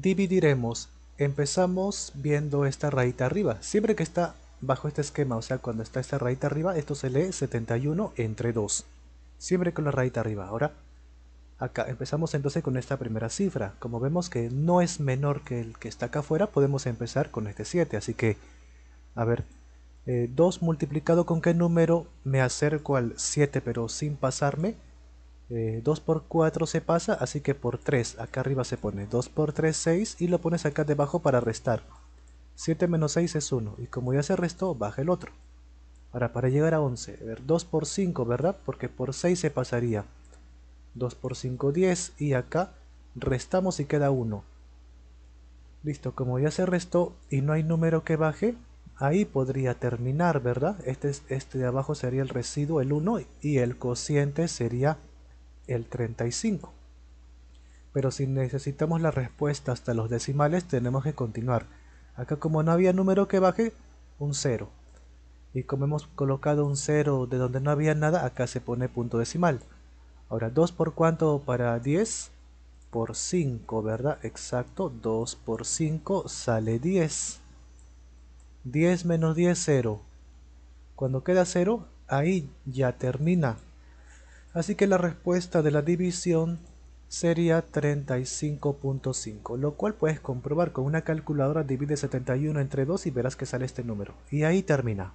dividiremos. Empezamos viendo esta raíz arriba. Siempre que está bajo este esquema, o sea, cuando está esta raíz arriba, esto se lee 71 entre 2. Siempre con la rayita arriba. Ahora, acá empezamos entonces con esta primera cifra. Como vemos que no es menor que el que está acá afuera, podemos empezar con este 7. Así que, a ver, 2 eh, multiplicado con qué número me acerco al 7, pero sin pasarme 2 eh, por 4 se pasa, así que por 3, acá arriba se pone 2 por 3, 6 y lo pones acá debajo para restar. 7 menos 6 es 1 y como ya se restó, baja el otro. Ahora, para llegar a 11, ver, 2 por 5, ¿verdad? Porque por 6 se pasaría. 2 por 5, 10 y acá restamos y queda 1. Listo, como ya se restó y no hay número que baje, ahí podría terminar, ¿verdad? Este, este de abajo sería el residuo, el 1, y el cociente sería el 35. Pero si necesitamos la respuesta hasta los decimales tenemos que continuar. Acá como no había número que baje, un 0. Y como hemos colocado un 0 de donde no había nada, acá se pone punto decimal. Ahora, ¿2 por cuánto para 10? Por 5, ¿verdad? Exacto, 2 por 5 sale 10. 10 menos 10, 0. Cuando queda 0, ahí ya termina Así que la respuesta de la división sería 35.5, lo cual puedes comprobar con una calculadora divide 71 entre 2 y verás que sale este número. Y ahí termina.